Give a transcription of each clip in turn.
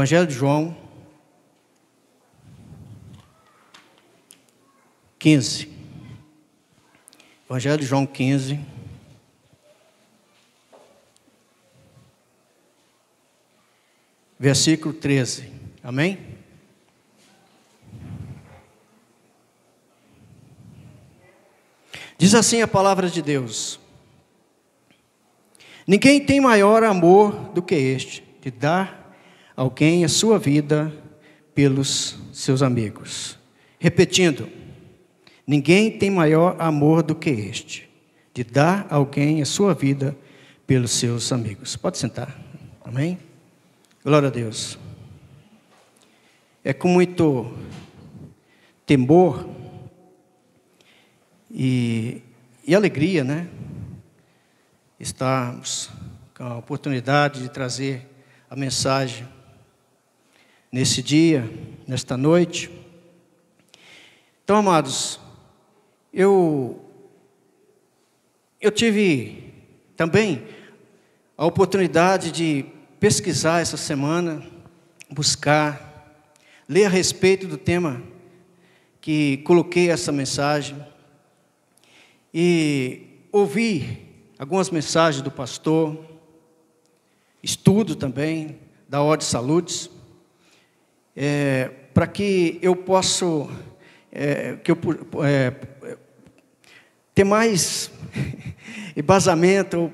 Evangelho de João 15. Evangelho de João 15. Versículo 13. Amém? Diz assim a palavra de Deus: Ninguém tem maior amor do que este, de dar alguém a sua vida pelos seus amigos. Repetindo, ninguém tem maior amor do que este, de dar alguém a sua vida pelos seus amigos. Pode sentar. Amém? Glória a Deus. É com muito temor e, e alegria, né? Estarmos com a oportunidade de trazer a mensagem nesse dia, nesta noite. Então, amados, eu eu tive também a oportunidade de pesquisar essa semana, buscar, ler a respeito do tema que coloquei essa mensagem e ouvir algumas mensagens do pastor, estudo também da Ordem Saludes é, para que eu possa é, que eu, é, ter mais embasamento,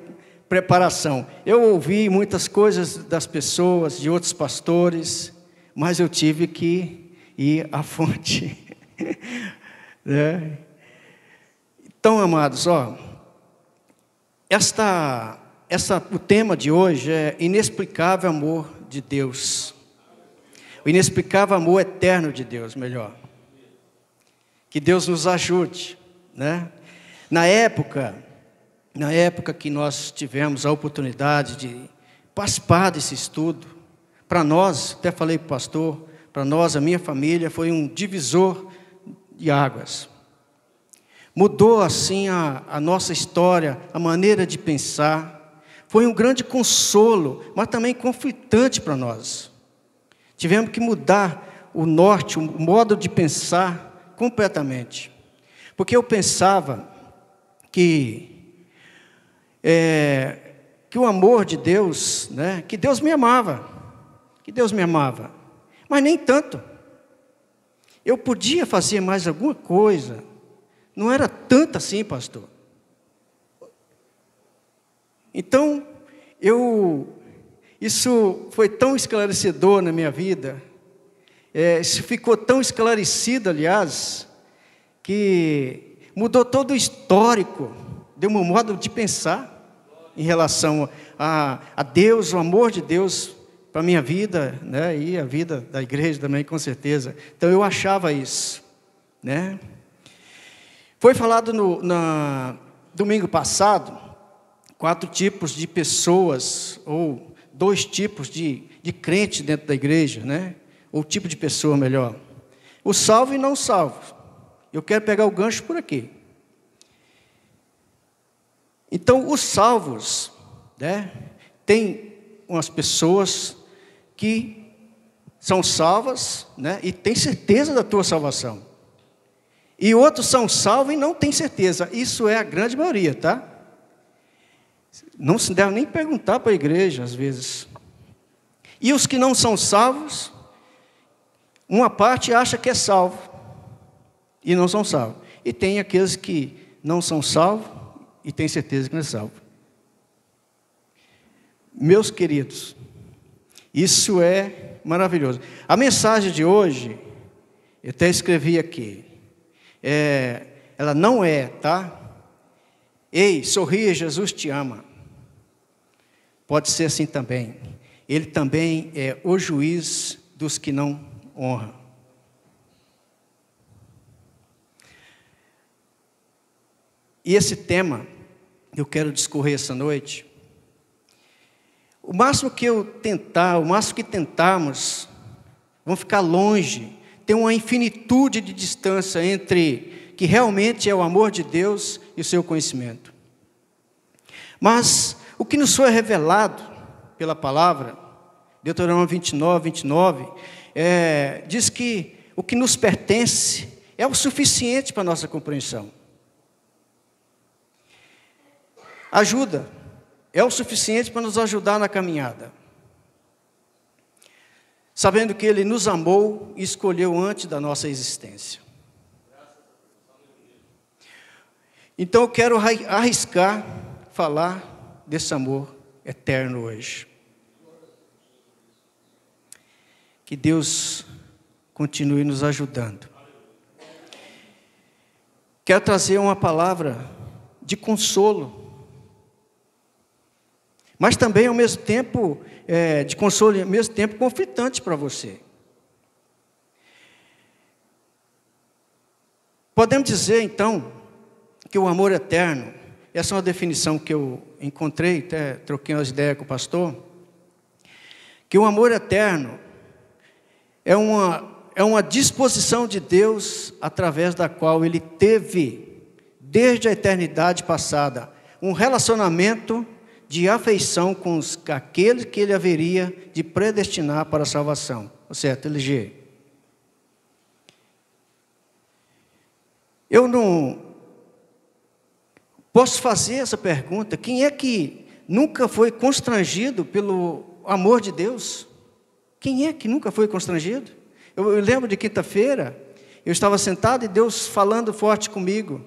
preparação. Eu ouvi muitas coisas das pessoas, de outros pastores, mas eu tive que ir à fonte. né? Então, amados, ó, esta, essa, o tema de hoje é inexplicável amor de Deus o inexplicável amor eterno de Deus, melhor. Que Deus nos ajude, né? Na época, na época que nós tivemos a oportunidade de participar desse estudo, para nós, até falei para o pastor, para nós, a minha família, foi um divisor de águas. Mudou assim a, a nossa história, a maneira de pensar. Foi um grande consolo, mas também conflitante para nós. Tivemos que mudar o norte, o modo de pensar completamente. Porque eu pensava que, é, que o amor de Deus, né, que Deus me amava, que Deus me amava, mas nem tanto. Eu podia fazer mais alguma coisa, não era tanto assim, pastor. Então, eu isso foi tão esclarecedor na minha vida, é, isso ficou tão esclarecido, aliás, que mudou todo o histórico, deu um modo de pensar em relação a, a Deus, o amor de Deus para a minha vida, né, e a vida da igreja também, com certeza. Então eu achava isso, né. Foi falado no na, domingo passado quatro tipos de pessoas ou dois tipos de, de crente dentro da igreja, né? Ou tipo de pessoa, melhor. O salvo e não salvo. Eu quero pegar o gancho por aqui. Então, os salvos, né? Tem umas pessoas que são salvas, né? E tem certeza da tua salvação. E outros são salvos e não têm certeza. Isso é a grande maioria, tá? Não se deve nem perguntar para a igreja, às vezes. E os que não são salvos, uma parte acha que é salvo e não são salvos. E tem aqueles que não são salvos e tem certeza que não é salvo. Meus queridos, isso é maravilhoso. A mensagem de hoje, eu até escrevi aqui, é, ela não é, tá? Ei, sorria, Jesus te ama. Pode ser assim também. Ele também é o juiz dos que não honram. E esse tema eu quero discorrer essa noite. O máximo que eu tentar, o máximo que tentarmos, vão ficar longe. Tem uma infinitude de distância entre que realmente é o amor de Deus e o seu conhecimento. Mas o que nos foi revelado pela palavra, Deuteronômio 29, 29, é, diz que o que nos pertence é o suficiente para a nossa compreensão. Ajuda é o suficiente para nos ajudar na caminhada. Sabendo que Ele nos amou e escolheu antes da nossa existência. Então eu quero arriscar falar desse amor eterno hoje. Que Deus continue nos ajudando. Quero trazer uma palavra de consolo, mas também ao mesmo tempo é, de consolo, ao mesmo tempo conflitante para você. Podemos dizer então que o amor eterno, essa é uma definição que eu encontrei, até troquei umas ideias com o pastor, que o amor eterno é uma, é uma disposição de Deus através da qual ele teve, desde a eternidade passada, um relacionamento de afeição com os, aqueles que ele haveria de predestinar para a salvação. Ou tá certo, LG. Eu não, Posso fazer essa pergunta? Quem é que nunca foi constrangido pelo amor de Deus? Quem é que nunca foi constrangido? Eu, eu lembro de quinta-feira, eu estava sentado e Deus falando forte comigo.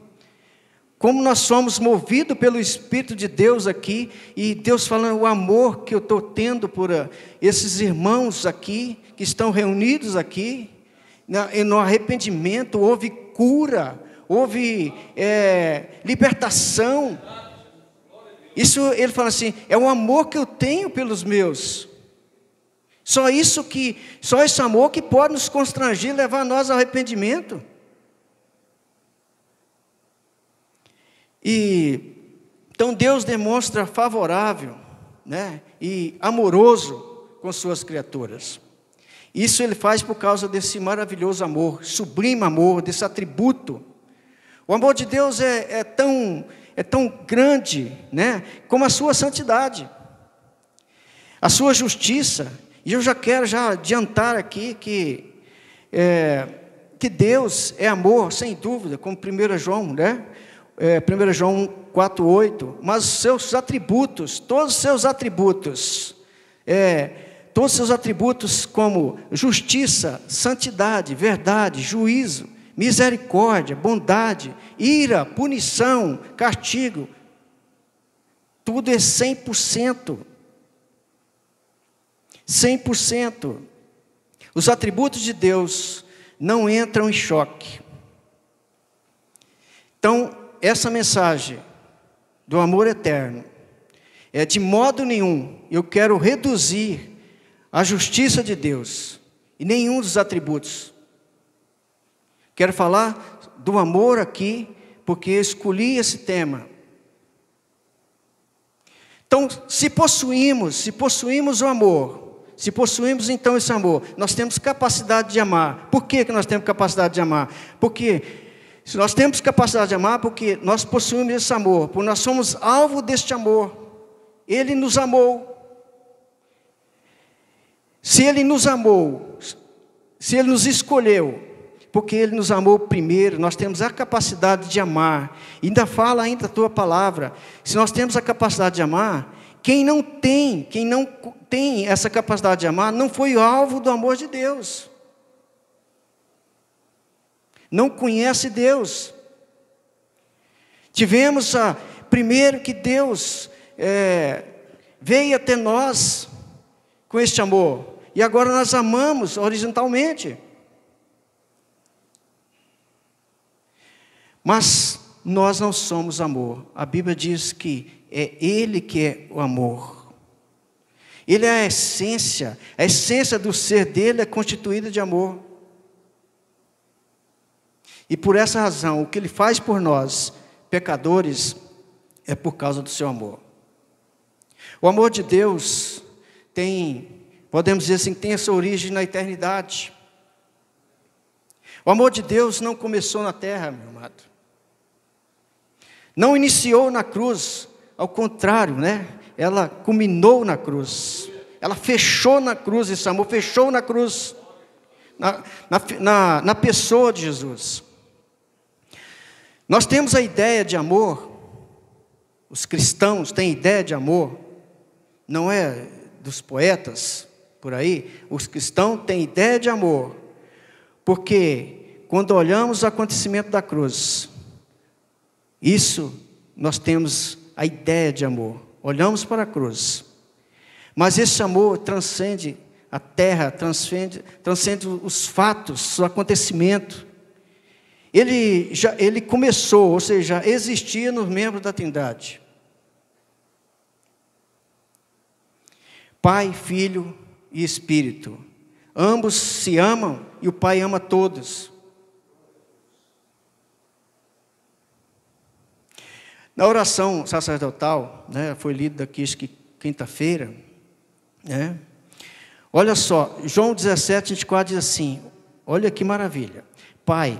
Como nós somos movidos pelo Espírito de Deus aqui, e Deus falando o amor que eu estou tendo por ah, esses irmãos aqui, que estão reunidos aqui, né, no arrependimento, houve cura, houve é, libertação. Isso, ele fala assim, é o amor que eu tenho pelos meus. Só isso que, só esse amor que pode nos constranger, levar nós ao arrependimento. E então Deus demonstra favorável, né, e amoroso com suas criaturas. Isso ele faz por causa desse maravilhoso amor, sublime amor, desse atributo o amor de Deus é, é, tão, é tão grande, né? Como a sua santidade, a sua justiça. E eu já quero já adiantar aqui que é, que Deus é amor, sem dúvida, como 1 João, né? É, 1 João 4,8, mas os seus atributos, todos os seus atributos, é, todos os seus atributos como justiça, santidade, verdade, juízo, misericórdia, bondade, ira, punição, castigo. Tudo é 100%. 100%. Os atributos de Deus não entram em choque. Então, essa mensagem do amor eterno é de modo nenhum eu quero reduzir a justiça de Deus e nenhum dos atributos Quero falar do amor aqui, porque escolhi esse tema. Então, se possuímos, se possuímos o amor, se possuímos então esse amor, nós temos capacidade de amar. Por que, que nós temos capacidade de amar? Porque se nós temos capacidade de amar, porque nós possuímos esse amor, porque nós somos alvo deste amor. Ele nos amou. Se ele nos amou, se ele nos escolheu, porque Ele nos amou primeiro, nós temos a capacidade de amar. E ainda fala ainda a tua palavra. Se nós temos a capacidade de amar, quem não tem, quem não tem essa capacidade de amar, não foi alvo do amor de Deus. Não conhece Deus. Tivemos a, primeiro que Deus é, veio até nós com este amor. E agora nós amamos horizontalmente. Mas nós não somos amor. A Bíblia diz que é Ele que é o amor. Ele é a essência, a essência do ser dele é constituída de amor. E por essa razão, o que ele faz por nós, pecadores, é por causa do seu amor. O amor de Deus tem, podemos dizer assim, tem essa origem na eternidade. O amor de Deus não começou na terra, meu amado. Não iniciou na cruz, ao contrário, né? Ela culminou na cruz. Ela fechou na cruz, esse amor fechou na cruz, na, na, na, na pessoa de Jesus. Nós temos a ideia de amor, os cristãos têm ideia de amor, não é dos poetas por aí, os cristãos têm ideia de amor, porque quando olhamos o acontecimento da cruz, isso nós temos a ideia de amor. Olhamos para a cruz. Mas esse amor transcende a terra, transcende, transcende os fatos, o acontecimento. Ele, já, ele começou, ou seja, existia nos membros da Trindade. Pai, Filho e Espírito. Ambos se amam e o Pai ama todos. Na oração sacerdotal, né, foi lida aqui quinta-feira, né, olha só, João 17, 24 diz assim: olha que maravilha, Pai,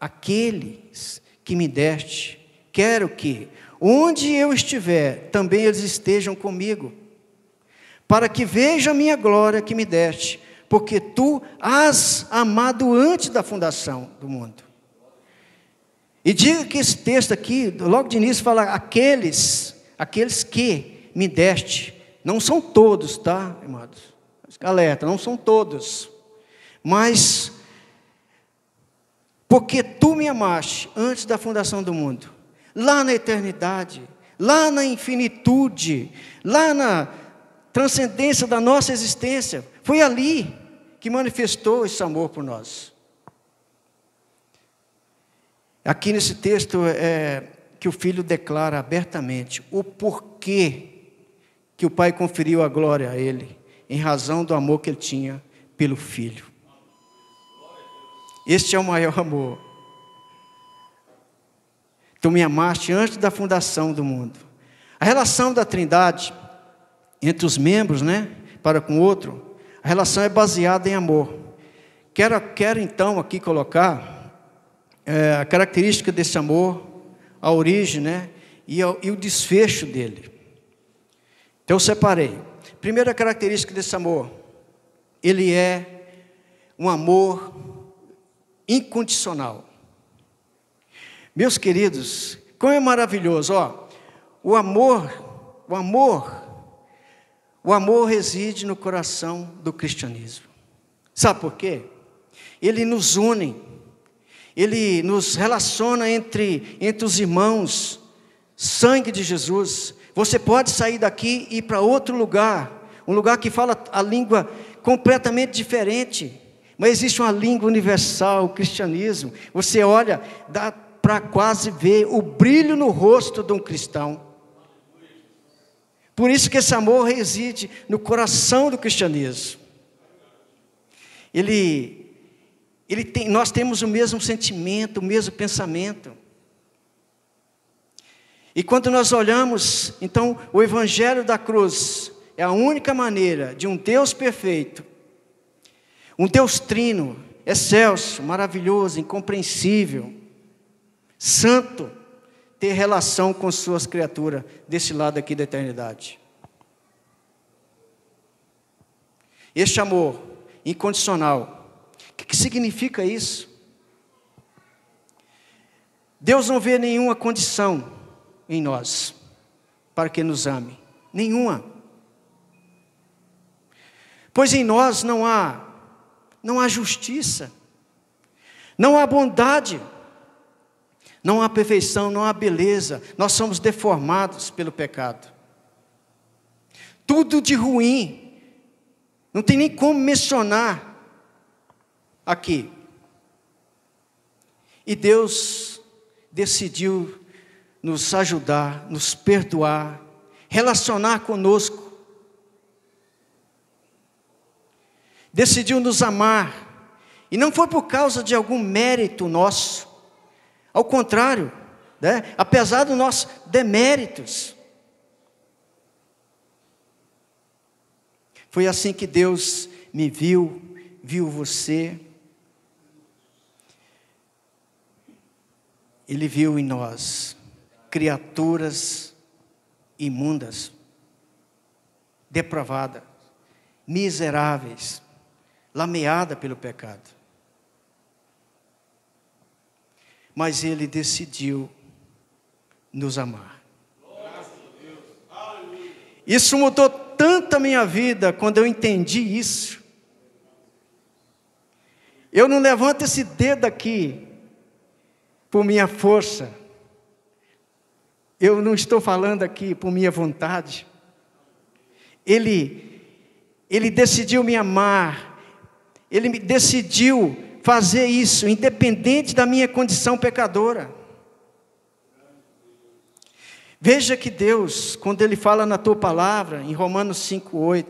aqueles que me deste, quero que, onde eu estiver, também eles estejam comigo, para que veja a minha glória que me deste, porque tu as amado antes da fundação do mundo. E diga que esse texto aqui, logo de início, fala: aqueles, aqueles que me deste, não são todos, tá, amados? Alerta, não são todos, mas porque tu me amaste antes da fundação do mundo, lá na eternidade, lá na infinitude, lá na transcendência da nossa existência, foi ali que manifestou esse amor por nós. Aqui nesse texto é que o filho declara abertamente o porquê que o pai conferiu a glória a ele, em razão do amor que ele tinha pelo filho. Este é o maior amor. Tu me amaste antes da fundação do mundo. A relação da Trindade entre os membros, né, para com o outro, a relação é baseada em amor. Quero, quero então aqui colocar é, a característica desse amor, a origem, né? E, e o desfecho dele. Então eu separei. Primeira característica desse amor, ele é um amor incondicional. Meus queridos, como é maravilhoso, ó. O amor, o amor, o amor reside no coração do cristianismo. Sabe por quê? Ele nos une ele nos relaciona entre, entre os irmãos. Sangue de Jesus. Você pode sair daqui e ir para outro lugar, um lugar que fala a língua completamente diferente, mas existe uma língua universal, o cristianismo. Você olha, dá para quase ver o brilho no rosto de um cristão. Por isso que esse amor reside no coração do cristianismo. Ele ele tem, nós temos o mesmo sentimento, o mesmo pensamento. E quando nós olhamos, então, o Evangelho da cruz é a única maneira de um Deus perfeito, um Deus trino, excelso, maravilhoso, incompreensível, santo, ter relação com suas criaturas desse lado aqui da eternidade. Este amor incondicional o que significa isso? Deus não vê nenhuma condição em nós para que nos ame, nenhuma. Pois em nós não há não há justiça, não há bondade, não há perfeição, não há beleza. Nós somos deformados pelo pecado. Tudo de ruim. Não tem nem como mencionar aqui. E Deus decidiu nos ajudar, nos perdoar, relacionar conosco. Decidiu nos amar. E não foi por causa de algum mérito nosso. Ao contrário, né? apesar dos nossos deméritos. Foi assim que Deus me viu, viu você, Ele viu em nós criaturas imundas, depravadas, miseráveis, lameadas pelo pecado. Mas ele decidiu nos amar. Isso mudou tanto a minha vida quando eu entendi isso. Eu não levanto esse dedo aqui por minha força. Eu não estou falando aqui por minha vontade. Ele, ele decidiu me amar. Ele me decidiu fazer isso, independente da minha condição pecadora. Veja que Deus, quando Ele fala na tua palavra, em Romanos 5,8,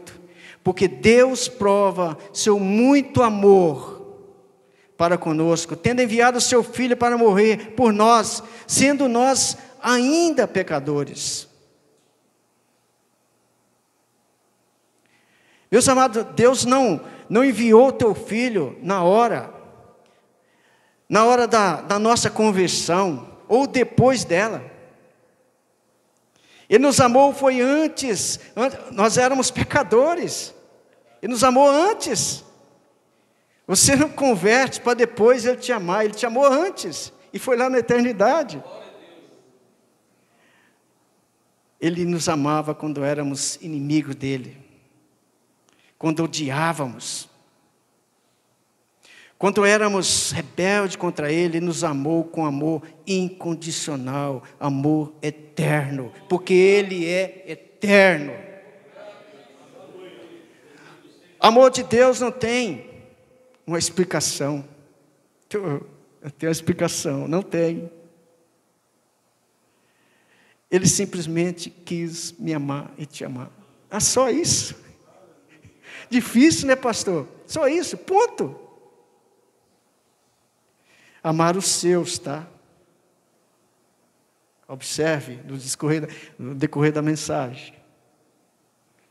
porque Deus prova seu muito amor para conosco, tendo enviado o seu filho para morrer por nós, sendo nós ainda pecadores. Meus amados, Deus não, não enviou o teu filho na hora, na hora da, da nossa conversão, ou depois dela. Ele nos amou foi antes, antes nós éramos pecadores. Ele nos amou antes. Você não converte para depois ele te amar, ele te amou antes e foi lá na eternidade. Ele nos amava quando éramos inimigos dele, quando odiávamos, quando éramos rebeldes contra ele, ele nos amou com amor incondicional, amor eterno, porque ele é eterno. Amor de Deus não tem uma explicação. Então, eu tenho uma explicação, não tem. Ele simplesmente quis me amar e te amar. Ah, só isso? Difícil, né, pastor? Só isso, ponto. Amar os seus, tá? Observe no decorrer da mensagem.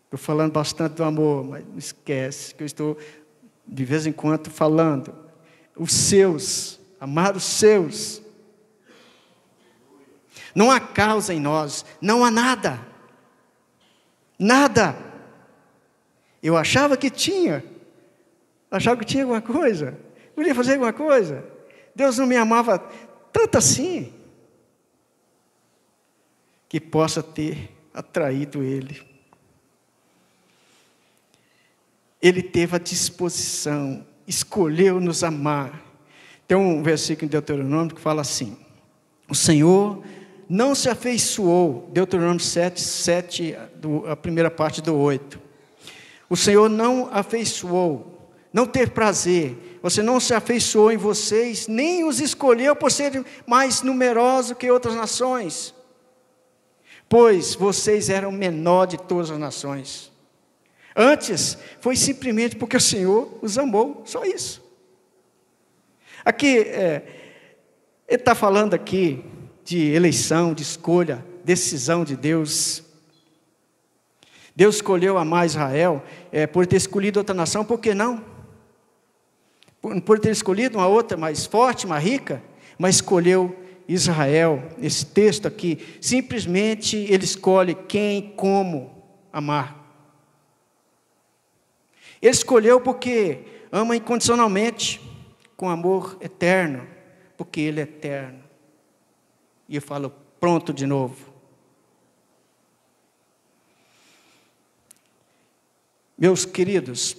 Estou falando bastante do amor, mas não esquece que eu estou de vez em quando falando, os seus, amar os seus. Não há causa em nós, não há nada, nada. Eu achava que tinha, achava que tinha alguma coisa, podia fazer alguma coisa. Deus não me amava tanto assim que possa ter atraído ele Ele teve a disposição, escolheu nos amar. Tem um versículo em Deuteronômio que fala assim: O Senhor não se afeiçoou, Deuteronômio 7, 7 do, a primeira parte do 8. O Senhor não afeiçoou, não teve prazer, você não se afeiçoou em vocês, nem os escolheu por serem mais numerosos que outras nações, pois vocês eram menor de todas as nações. Antes, foi simplesmente porque o Senhor os amou, só isso. Aqui, é, ele está falando aqui de eleição, de escolha, decisão de Deus. Deus escolheu amar Israel é, por ter escolhido outra nação, por que não? Por, por ter escolhido uma outra mais forte, mais rica, mas escolheu Israel, esse texto aqui, simplesmente ele escolhe quem, como amar. Ele escolheu porque ama incondicionalmente, com amor eterno, porque Ele é eterno. E eu falo, pronto de novo. Meus queridos,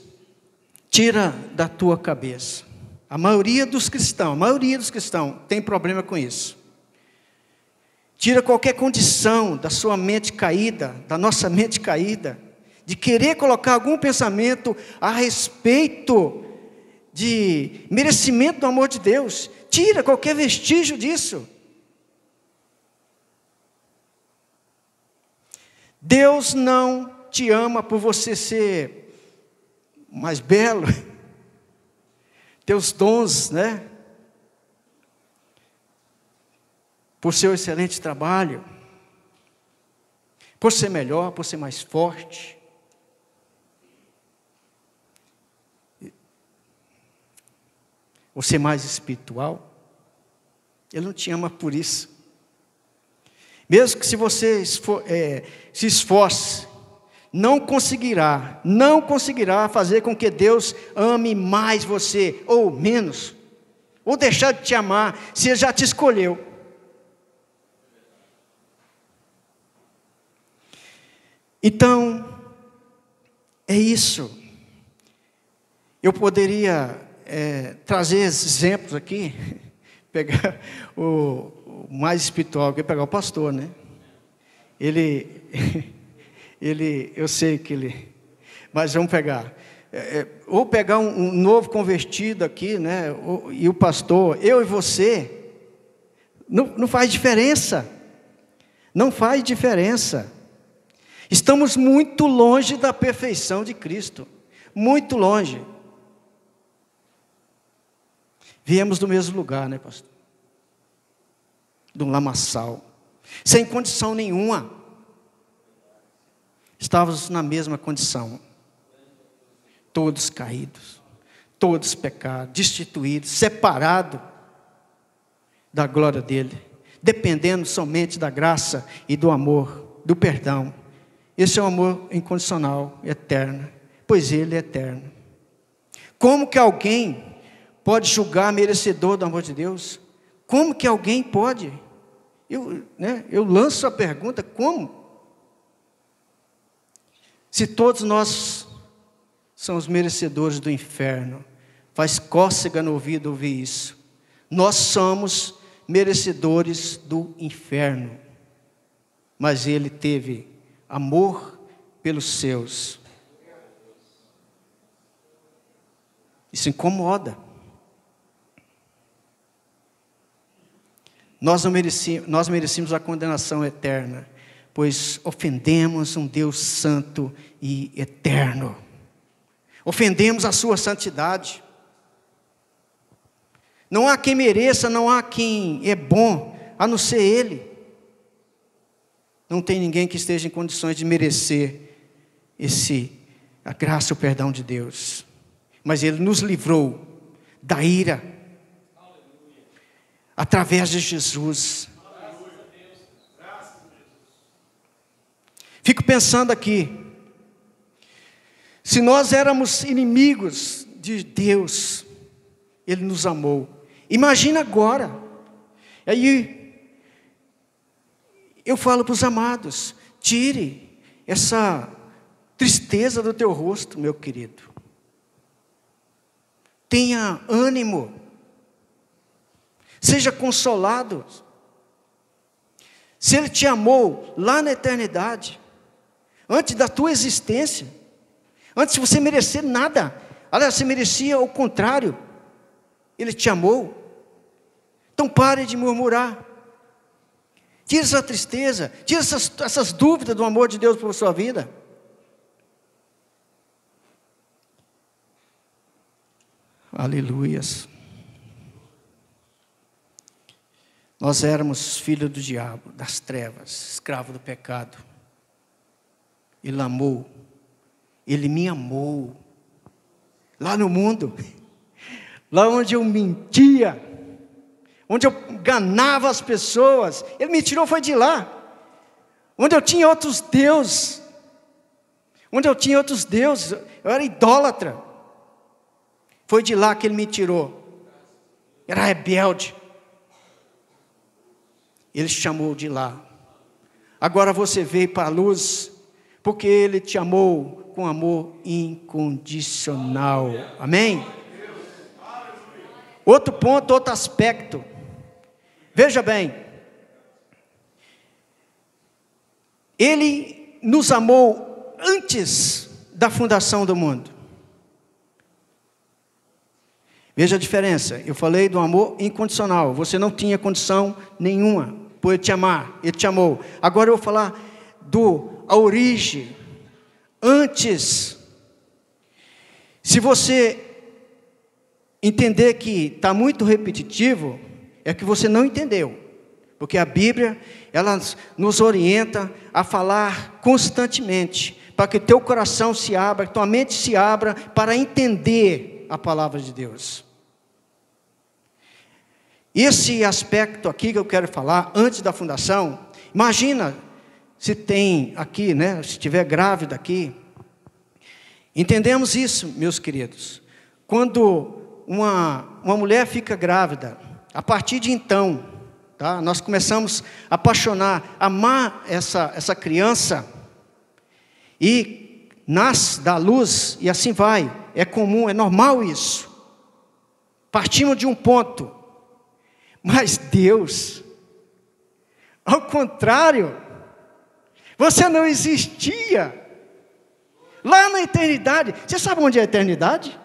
tira da tua cabeça. A maioria dos cristãos, a maioria dos cristãos tem problema com isso. Tira qualquer condição da sua mente caída, da nossa mente caída, de querer colocar algum pensamento a respeito de merecimento do amor de Deus. Tira qualquer vestígio disso. Deus não te ama por você ser mais belo, teus dons, né? Por seu excelente trabalho, por ser melhor, por ser mais forte. ou ser mais espiritual. Ele não te ama por isso. Mesmo que se você esfor é, se esforce, não conseguirá, não conseguirá fazer com que Deus ame mais você ou menos, ou deixar de te amar se Ele já te escolheu. Então, é isso. Eu poderia é, trazer exemplos aqui, pegar o, o mais espiritual que é pegar o pastor, né? Ele, ele, eu sei que ele, mas vamos pegar. É, é ou pegar um, um, novo convertido aqui, né? e o pastor, eu e você, não, não faz diferença. Não faz diferença. Estamos muito longe da perfeição de Cristo, muito longe. Viemos do mesmo lugar, né, pastor? De um lamaçal. Sem condição nenhuma. Estávamos na mesma condição. Todos caídos. Todos pecados. Destituídos. Separados da glória dele. Dependendo somente da graça e do amor, do perdão. Esse é um amor incondicional, eterno. Pois ele é eterno. Como que alguém pode julgar merecedor do amor de Deus? Como que alguém pode? Eu, né, eu lanço a pergunta: como? Se todos nós somos merecedores do inferno, faz cócega no ouvido ouvir isso. Nós somos merecedores do inferno, mas ele teve amor pelos seus. Isso incomoda. Nós, merecemos, nós merecíamos a condenação eterna, pois ofendemos um Deus santo e eterno. Ofendemos a sua santidade. Não há quem mereça, não há quem é bom, a não ser Ele. Não tem ninguém que esteja em condições de merecer esse a graça e o perdão de Deus. Mas Ele nos livrou da ira através de Jesus. Fico pensando aqui, se nós éramos inimigos de Deus, Ele nos amou. Imagina agora. Aí eu falo para os amados: tire essa tristeza do teu rosto, meu querido. Tenha ânimo. Seja consolado. Se Ele te amou lá na eternidade, antes da tua existência, antes de você merecer nada, aliás, você merecia o contrário, Ele te amou. Então pare de murmurar. Tira essa tristeza, tira essas, essas dúvidas do amor de Deus por sua vida. Aleluias. Nós éramos filhos do diabo, das trevas, escravo do pecado. Ele amou. Ele me amou. Lá no mundo, lá onde eu mentia, onde eu ganava as pessoas, ele me tirou foi de lá. Onde eu tinha outros deuses, onde eu tinha outros deuses, eu era idólatra. Foi de lá que ele me tirou. Era rebelde. Ele chamou de lá. Agora você veio para a luz, porque Ele te amou com amor incondicional. Amém? Outro ponto, outro aspecto. Veja bem, Ele nos amou antes da fundação do mundo. Veja a diferença. Eu falei do amor incondicional. Você não tinha condição nenhuma por te amar, Ele te amou. Agora eu vou falar do a origem, antes. Se você entender que está muito repetitivo, é que você não entendeu. Porque a Bíblia, ela nos orienta a falar constantemente, para que teu coração se abra, que tua mente se abra para entender a palavra de Deus. Esse aspecto aqui que eu quero falar antes da fundação, imagina se tem aqui, né, se estiver grávida aqui. Entendemos isso, meus queridos. Quando uma, uma mulher fica grávida, a partir de então, tá, nós começamos a apaixonar, amar essa, essa criança e nasce da luz e assim vai. É comum, é normal isso. Partimos de um ponto mas Deus, ao contrário, você não existia. Lá na eternidade, você sabe onde é a eternidade?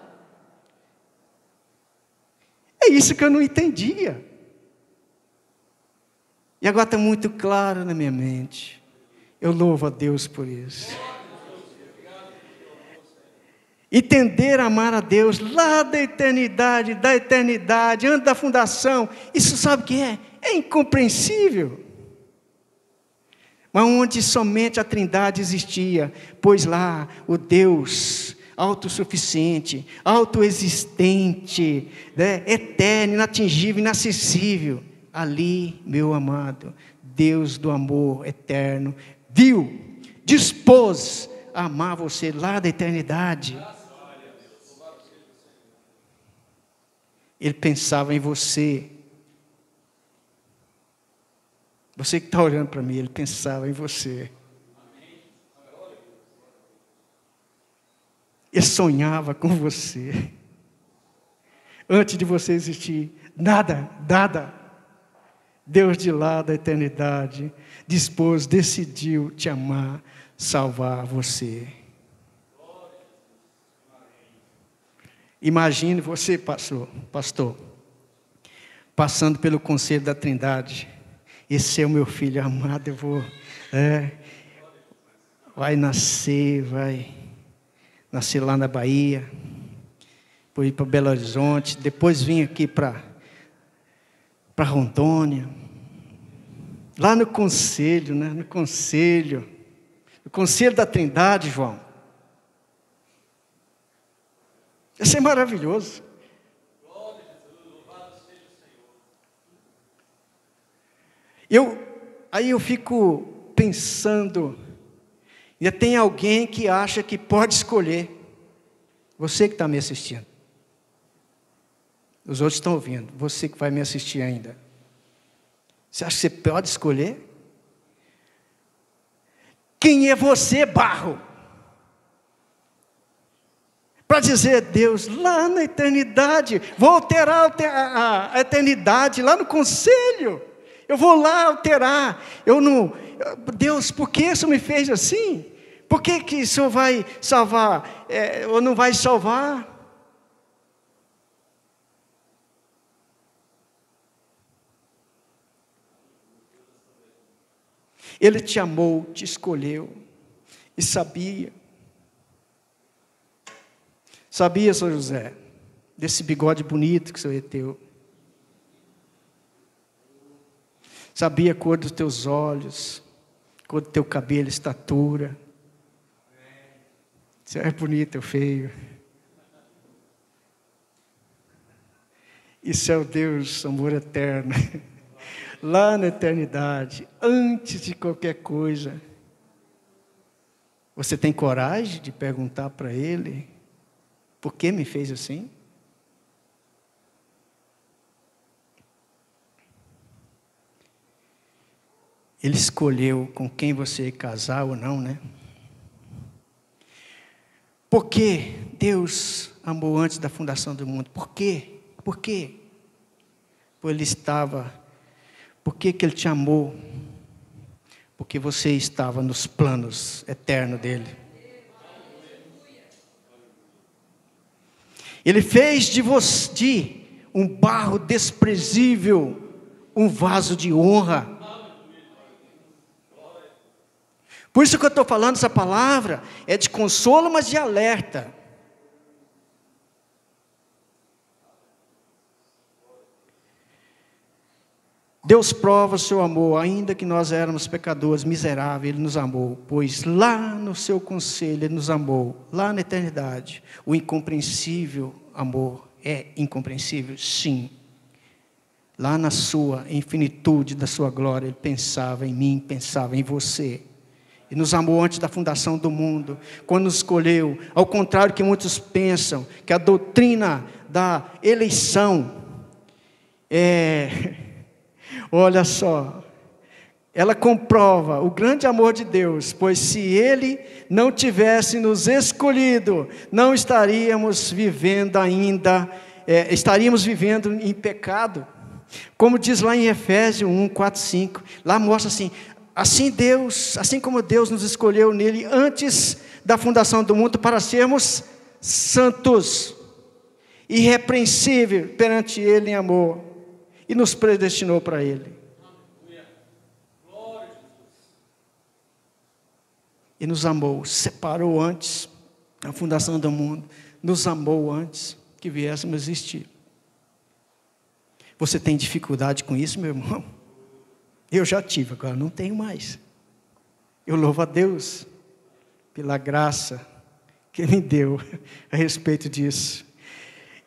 É isso que eu não entendia. E agora está muito claro na minha mente. Eu louvo a Deus por isso e tender a amar a Deus lá da eternidade, da eternidade, antes da fundação, isso sabe o que é? É incompreensível. Mas onde somente a Trindade existia, pois lá o Deus autossuficiente, autoexistente, né, eterno, inatingível, inacessível, ali, meu amado, Deus do amor eterno, viu, dispôs a amar você lá da eternidade. Ele pensava em você. Você que está olhando para mim, ele pensava em você. Ele sonhava com você. Antes de você existir, nada, nada. Deus de lá da eternidade dispôs, decidiu te amar, salvar você. Imagine você, pastor, pastor, passando pelo conselho da Trindade. Esse é o meu filho amado, eu vou. É, vai nascer, vai nascer lá na Bahia, depois ir para Belo Horizonte, depois vim aqui para para Rondônia. Lá no conselho, né? No conselho. No conselho da Trindade, João. Isso é maravilhoso. Eu, aí eu fico pensando, ainda tem alguém que acha que pode escolher. Você que está me assistindo. Os outros estão ouvindo. Você que vai me assistir ainda. Você acha que você pode escolher? Quem é você, barro? para dizer, Deus, lá na eternidade, vou alterar a, eternidade, lá no conselho, eu vou lá alterar, eu não, Deus, por que isso me fez assim? Por que, que o Senhor vai salvar, é, ou não vai salvar? Ele te amou, te escolheu, e sabia Sabia, São José, desse bigode bonito que o Senhor é teu. Sabia a cor dos teus olhos, a cor do teu cabelo, estatura. Você é bonito ou é feio. Isso é o Deus, amor eterno. Lá na eternidade, antes de qualquer coisa, você tem coragem de perguntar para Ele por que me fez assim? Ele escolheu com quem você casar ou não, né? Por que Deus amou antes da fundação do mundo? Por quê? Por quê? Porque ele estava. Por que, que ele te amou? Porque você estava nos planos eternos dele. Ele fez de você um barro desprezível, um vaso de honra. Por isso que eu estou falando essa palavra, é de consolo, mas de alerta. Deus prova o seu amor, ainda que nós éramos pecadores, miseráveis, Ele nos amou, pois lá no seu conselho Ele nos amou, lá na eternidade. O incompreensível amor é incompreensível? Sim. Lá na sua infinitude da sua glória, Ele pensava em mim, pensava em você. Ele nos amou antes da fundação do mundo, quando nos escolheu, ao contrário que muitos pensam, que a doutrina da eleição é Olha só, ela comprova o grande amor de Deus, pois se Ele não tivesse nos escolhido, não estaríamos vivendo ainda, é, estaríamos vivendo em pecado. Como diz lá em Efésios 1, 4, 5, lá mostra assim: assim Deus, assim como Deus nos escolheu nele antes da fundação do mundo para sermos santos, irrepreensível perante Ele em amor e nos predestinou para Ele. E nos amou, separou antes a fundação do mundo, nos amou antes que viéssemos existir. Você tem dificuldade com isso, meu irmão? Eu já tive, agora não tenho mais. Eu louvo a Deus pela graça que Ele deu a respeito disso.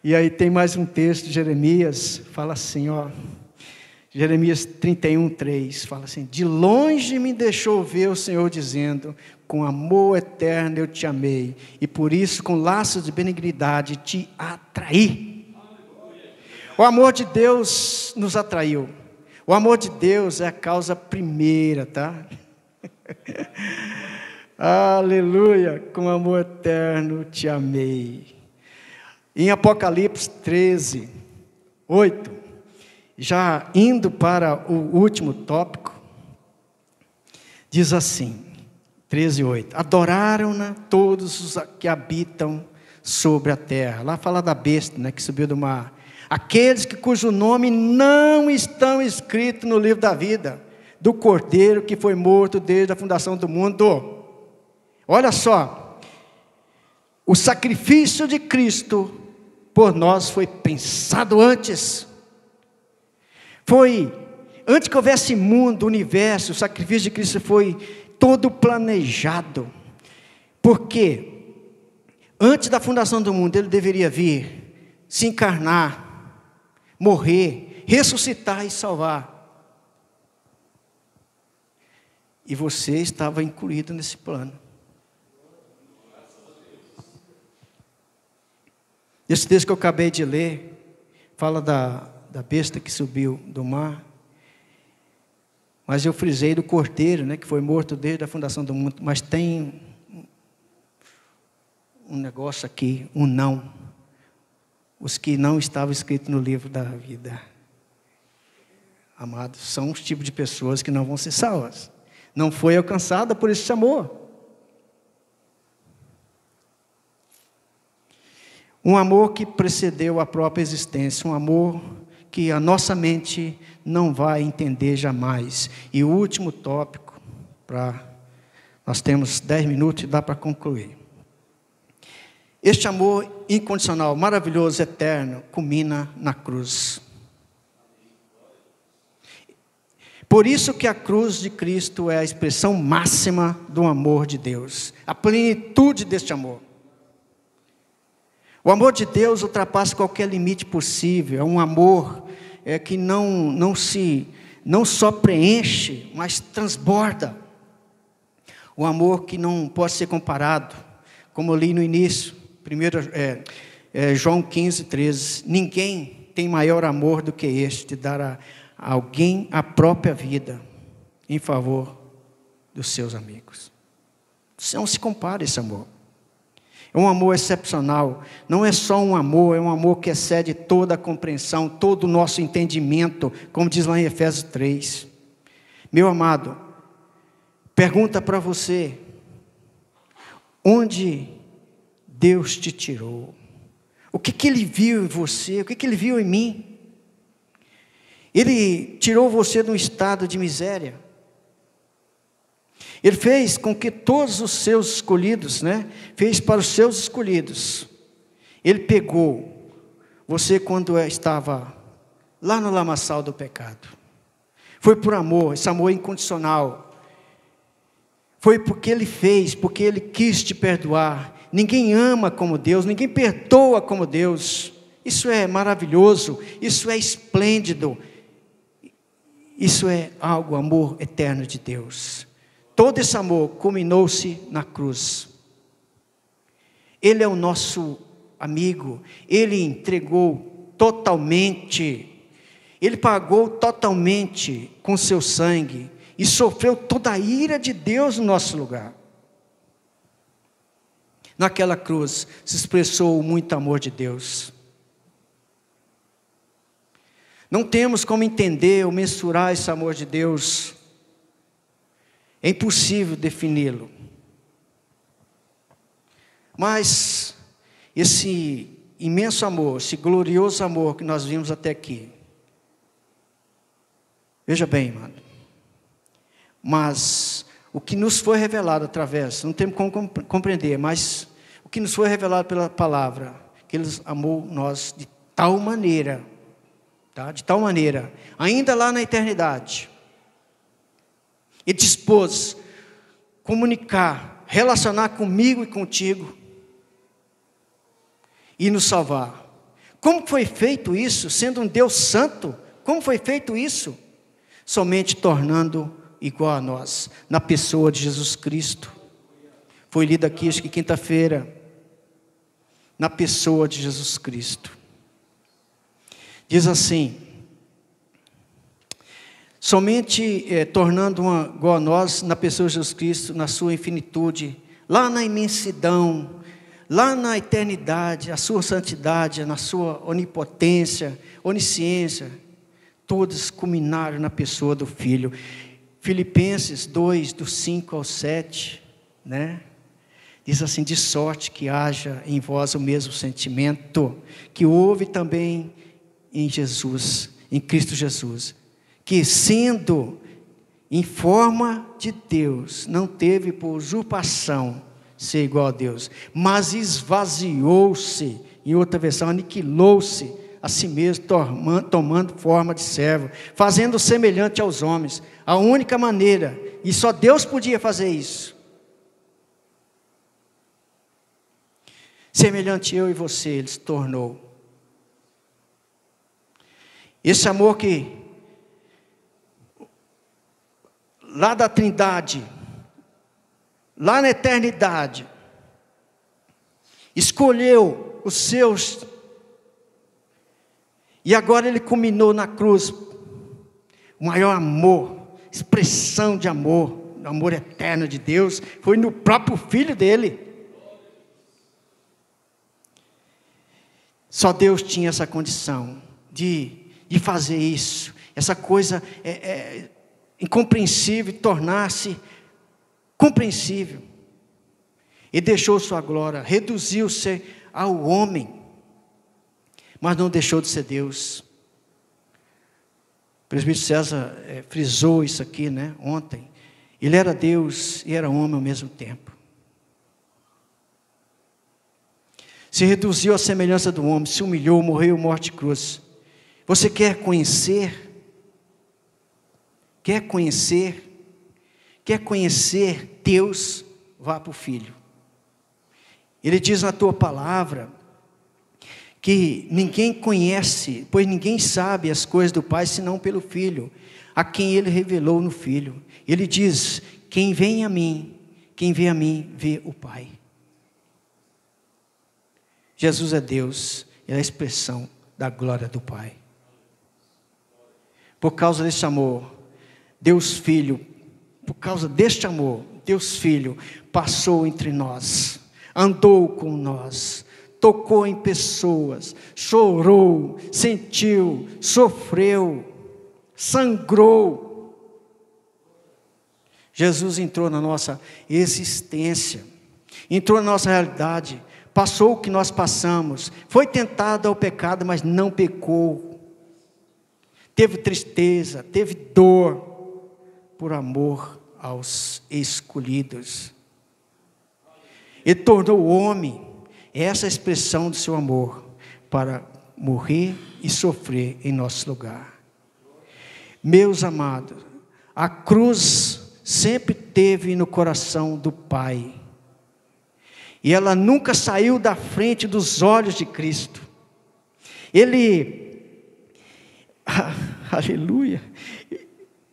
E aí tem mais um texto, Jeremias, fala assim, ó. Jeremias 31, 3, fala assim: De longe me deixou ver o Senhor dizendo: Com amor eterno eu te amei, e por isso com laços de benignidade te atraí. O amor de Deus nos atraiu. O amor de Deus é a causa primeira, tá? Aleluia, com amor eterno te amei. Em Apocalipse 13, 8, já indo para o último tópico, diz assim: 13, 8: Adoraram-na todos os que habitam sobre a terra. Lá fala da besta né, que subiu do mar. Aqueles que, cujo nome não estão escrito no livro da vida, do cordeiro que foi morto desde a fundação do mundo. Olha só, o sacrifício de Cristo por nós foi pensado antes. Foi antes que houvesse mundo, universo, o sacrifício de Cristo foi todo planejado. Porque antes da fundação do mundo, ele deveria vir, se encarnar, morrer, ressuscitar e salvar. E você estava incluído nesse plano. Esse texto que eu acabei de ler fala da, da besta que subiu do mar. Mas eu frisei do corteiro, né, que foi morto desde a fundação do mundo. Mas tem um negócio aqui, um não. Os que não estavam escritos no livro da vida. Amados, são os tipos de pessoas que não vão ser salvas. Não foi alcançada, por esse chamou. Um amor que precedeu a própria existência, um amor que a nossa mente não vai entender jamais. E o último tópico, para nós temos dez minutos e dá para concluir. Este amor incondicional, maravilhoso, eterno, culmina na cruz. Por isso que a cruz de Cristo é a expressão máxima do amor de Deus, a plenitude deste amor. O amor de Deus ultrapassa qualquer limite possível, é um amor é, que não, não se não só preenche, mas transborda. O amor que não pode ser comparado, como eu li no início, primeiro, é, é, João 15, 13. Ninguém tem maior amor do que este, dar a, a alguém a própria vida em favor dos seus amigos. Não se compara esse amor. É um amor excepcional. Não é só um amor, é um amor que excede toda a compreensão, todo o nosso entendimento, como diz lá em Efésios 3. Meu amado, pergunta para você: onde Deus te tirou? O que, que ele viu em você? O que, que ele viu em mim? Ele tirou você de um estado de miséria. Ele fez com que todos os seus escolhidos, né? Fez para os seus escolhidos. Ele pegou você quando é, estava lá no lamaçal do pecado. Foi por amor, esse amor incondicional. Foi porque ele fez, porque ele quis te perdoar. Ninguém ama como Deus, ninguém perdoa como Deus. Isso é maravilhoso, isso é esplêndido. Isso é algo, amor eterno de Deus. Todo esse amor culminou-se na cruz. Ele é o nosso amigo, ele entregou totalmente, ele pagou totalmente com seu sangue e sofreu toda a ira de Deus no nosso lugar. Naquela cruz se expressou muito amor de Deus. Não temos como entender ou mensurar esse amor de Deus. É impossível defini-lo. Mas esse imenso amor, esse glorioso amor que nós vimos até aqui. Veja bem, mano. Mas o que nos foi revelado através, não temos como compreender, mas o que nos foi revelado pela palavra, que ele amou nós de tal maneira, tá? De tal maneira, ainda lá na eternidade, e dispôs comunicar, relacionar comigo e contigo e nos salvar. Como foi feito isso, sendo um Deus santo? Como foi feito isso? Somente tornando igual a nós, na pessoa de Jesus Cristo. Foi lido aqui, acho que quinta-feira, na pessoa de Jesus Cristo. Diz assim: somente é, tornando uma igual a nós na pessoa de Jesus Cristo, na sua infinitude, lá na imensidão, lá na eternidade, a sua santidade, na sua onipotência, onisciência, todos culminaram na pessoa do Filho. Filipenses 2, do 5 ao 7, né? Diz assim: de sorte que haja em vós o mesmo sentimento que houve também em Jesus, em Cristo Jesus que, sendo em forma de Deus, não teve por usurpação ser igual a Deus, mas esvaziou-se, em outra versão, aniquilou-se a si mesmo, tomando, tomando forma de servo, fazendo semelhante aos homens. A única maneira, e só Deus podia fazer isso. Semelhante eu e você, ele se tornou. Esse amor que lá da Trindade, lá na eternidade, escolheu os seus, e agora ele culminou na cruz o maior amor, expressão de amor, do amor eterno de Deus, foi no próprio filho dele. Só Deus tinha essa condição de, de fazer isso. Essa coisa é, é, incompreensível tornar-se compreensível. E deixou sua glória, reduziu-se ao homem, mas não deixou de ser Deus. O presbítero César é, frisou isso aqui, né, ontem. Ele era Deus e era homem ao mesmo tempo. Se reduziu à semelhança do homem, se humilhou, morreu morte cruz. Você quer conhecer Quer conhecer? Quer conhecer Deus? Vá para o Filho. Ele diz na tua palavra que ninguém conhece, pois ninguém sabe as coisas do Pai senão pelo Filho, a quem ele revelou no Filho. Ele diz: Quem vem a mim, quem vê a mim, vê o Pai. Jesus é Deus, é a expressão da glória do Pai. Por causa desse amor, Deus Filho, por causa deste amor, Deus Filho passou entre nós, andou com nós, tocou em pessoas, chorou, sentiu, sofreu, sangrou. Jesus entrou na nossa existência, entrou na nossa realidade, passou o que nós passamos, foi tentado ao pecado, mas não pecou. Teve tristeza, teve dor, por amor aos escolhidos. e tornou o homem, essa expressão do seu amor, para morrer e sofrer em nosso lugar. Meus amados, a cruz sempre teve no coração do Pai. E ela nunca saiu da frente dos olhos de Cristo. Ele, aleluia,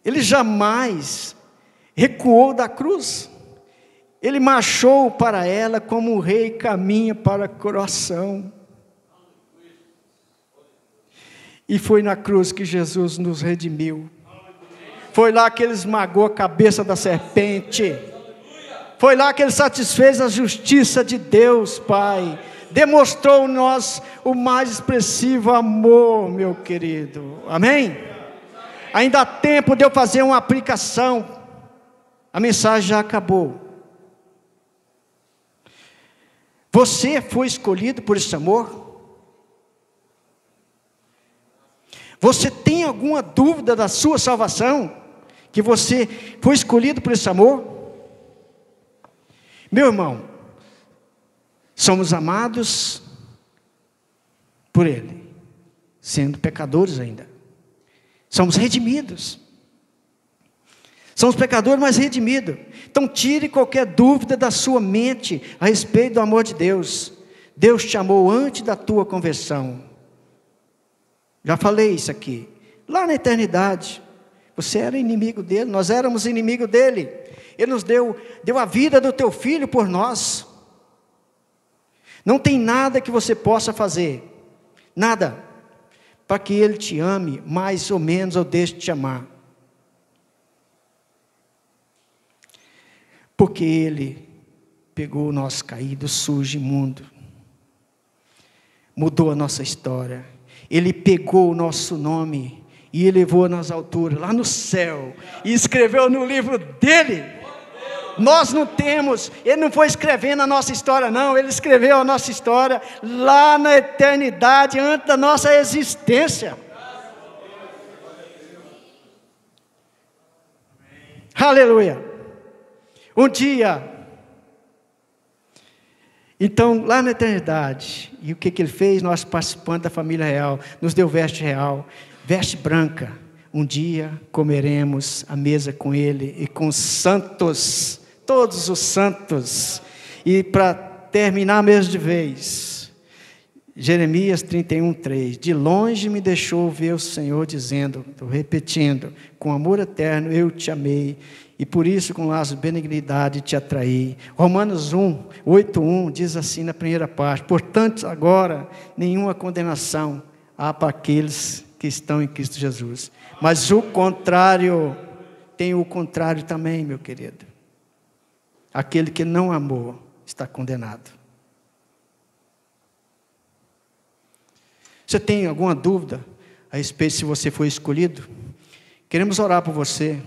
ele jamais recuou da cruz. Ele marchou para ela como o rei caminha para o coração. E foi na cruz que Jesus nos redimiu. Foi lá que ele esmagou a cabeça da serpente. Foi lá que ele satisfez a justiça de Deus, Pai. Demonstrou nós o mais expressivo amor, meu querido. Amém? ainda há tempo de eu fazer uma aplicação. A mensagem já acabou. Você foi escolhido por esse amor? Você tem alguma dúvida da sua salvação? Que você foi escolhido por esse amor? Meu irmão, somos amados por Ele, sendo pecadores ainda. Somos redimidos. Somos pecadores, mas redimidos. Então, tire qualquer dúvida da sua mente a respeito do amor de Deus. Deus te amou antes da tua conversão. Já falei isso aqui. Lá na eternidade, você era inimigo dele, nós éramos inimigo dele. Ele nos deu, deu a vida do teu filho por nós. Não tem nada que você possa fazer. Nada para que ele te ame mais ou menos ou deixe te amar. Porque ele pegou o nosso caído, sujo, imundo, mudou a nossa história, ele pegou o nosso nome e elevou nas alturas, lá no céu, e escreveu no livro dele nós não temos, Ele não foi escrevendo a nossa história, não, Ele escreveu a nossa história lá na eternidade, antes da nossa existência. Aleluia. Um dia. Então, lá na eternidade, e o que, que ele fez? Nós, participantes da família real, nos deu veste real, veste branca. Um dia comeremos a mesa com ele e com os santos todos os santos. E para terminar mesmo de vez, Jeremias 31, 3. De longe me deixou ver o Senhor dizendo, estou repetindo, com amor eterno eu te amei e por isso com laço de benignidade te atraí. Romanos 1, 8, 1 diz assim na primeira parte: Portanto, agora nenhuma condenação há para aqueles que estão em Cristo Jesus. Mas o contrário, tem o contrário também, meu querido. Aquele que não amou está condenado. Você tem alguma dúvida a respeito se você foi escolhido? Queremos orar por você.